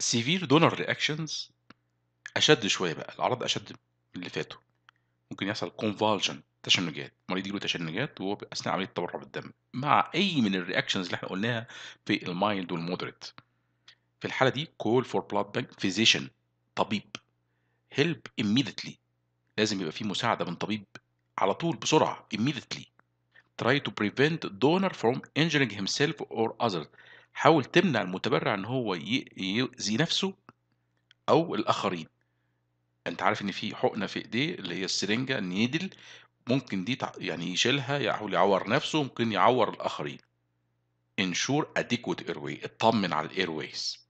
سيفير دونر رياكشنز اشد شويه بقى العرض اشد من اللي فاتوا ممكن يحصل كونفالجن تشنجات مريض يجيله تشنجات وهو اثناء عمليه تبرع بالدم مع اي من الرياكشنز اللي احنا قلناها في المايلد والمودريت في الحاله دي كول فور بلاد بانك فيزيشن طبيب هيلب immediately لازم يبقى في مساعده من طبيب على طول بسرعه immediately try to prevent donor from injuring himself or others حاول تمنع المتبرع ان هو يؤذي نفسه او الاخرين انت عارف ان في حقنه في ايديه اللي هي السرنجه النيدل ممكن دي يعني يشيلها يحاول يعور نفسه ممكن يعور الاخرين انشور اديكوت ايرواي اطمن على الايرويز